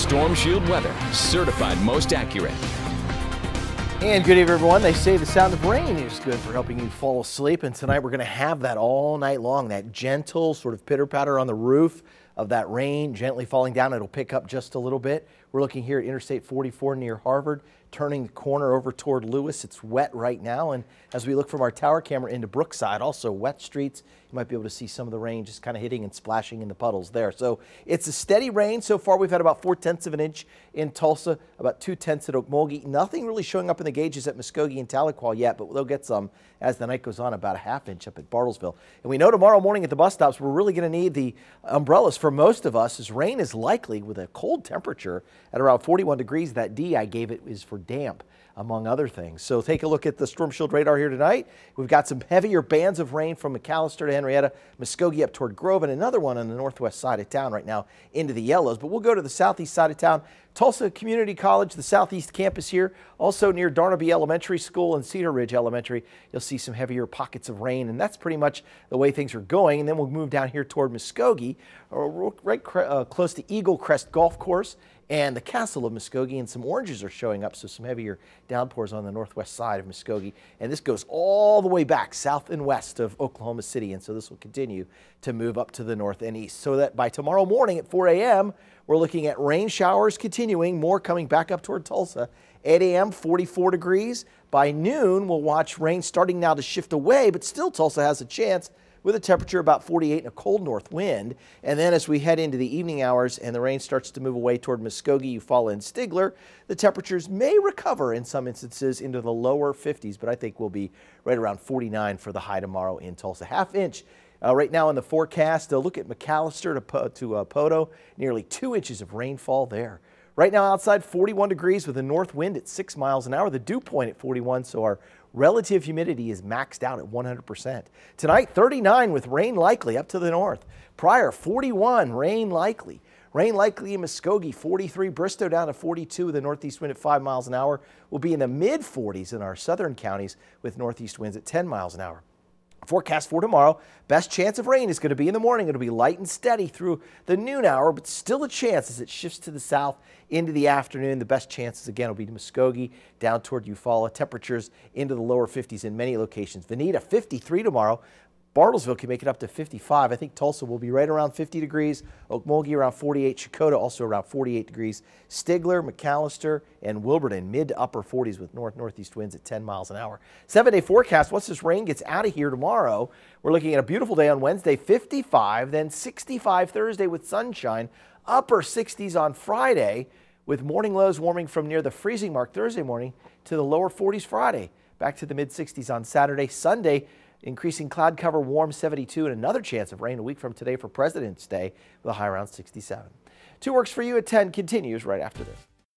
Storm Shield weather, certified most accurate. And good evening, everyone. They say the sound of rain is good for helping you fall asleep. And tonight we're going to have that all night long, that gentle sort of pitter patter on the roof of that rain gently falling down. It'll pick up just a little bit. We're looking here at Interstate 44 near Harvard, turning the corner over toward Lewis. It's wet right now. And as we look from our tower camera into Brookside, also wet streets, you might be able to see some of the rain just kind of hitting and splashing in the puddles there. So it's a steady rain. So far, we've had about four tenths of an inch in Tulsa, about two tenths at Okmulgee. Nothing really showing up in the gauges at Muskogee and Tahlequah yet, but they'll get some as the night goes on, about a half inch up at Bartlesville. And we know tomorrow morning at the bus stops, we're really going to need the umbrellas for most of us as rain is likely with a cold temperature at around 41 degrees. That D I gave it is for damp, among other things. So take a look at the storm shield radar here tonight. We've got some heavier bands of rain from McAllister to Henrietta, Muskogee up toward Grove, and another one on the northwest side of town right now into the yellows. But we'll go to the southeast side of town. Tulsa Community College, the southeast campus here, also near Darnaby Elementary School and Cedar Ridge Elementary. You'll see some heavier pockets of rain, and that's pretty much the way things are going. And then we'll move down here toward Muskogee, or right uh, close to Eagle Crest Golf Course and the Castle of Muskogee, and some oranges are showing up, so some heavier downpours on the northwest side of Muskogee. And this goes all the way back south and west of Oklahoma City, and so this will continue to move up to the north and east. So that by tomorrow morning at 4 a.m., we're looking at rain showers continuing, more coming back up toward Tulsa. 8 a.m., 44 degrees. By noon, we'll watch rain starting now to shift away, but still Tulsa has a chance with a temperature about 48 and a cold north wind. And then as we head into the evening hours and the rain starts to move away toward Muskogee, fall in Stigler, the temperatures may recover in some instances into the lower 50s, but I think we'll be right around 49 for the high tomorrow in Tulsa. Half inch uh, right now in the forecast, uh, look at McAllister to, to uh, Poto, nearly two inches of rainfall there. Right now outside 41 degrees with a north wind at 6 miles an hour. The dew point at 41, so our relative humidity is maxed out at 100%. Tonight 39 with rain likely up to the north. Prior 41, rain likely. Rain likely in Muskogee, 43, Bristow down to 42, the northeast wind at 5 miles an hour. will be in the mid 40s in our southern counties with northeast winds at 10 miles an hour. Forecast for tomorrow, best chance of rain is going to be in the morning. It'll be light and steady through the noon hour, but still a chance as it shifts to the south into the afternoon. The best chances again will be to Muskogee down toward Eufaula. Temperatures into the lower 50s in many locations. Veneta 53 tomorrow, Bartlesville can make it up to 55. I think Tulsa will be right around 50 degrees. Okmulgee around 48. Chakota also around 48 degrees. Stigler, McAllister, and Wilburton mid to upper 40s with north northeast winds at 10 miles an hour. Seven day forecast. Once this rain gets out of here tomorrow, we're looking at a beautiful day on Wednesday, 55, then 65 Thursday with sunshine, upper 60s on Friday with morning lows warming from near the freezing mark Thursday morning to the lower 40s Friday. Back to the mid 60s on Saturday, Sunday increasing cloud cover warm 72 and another chance of rain a week from today for President's Day with a high around 67. Two works for you at 10 continues right after this.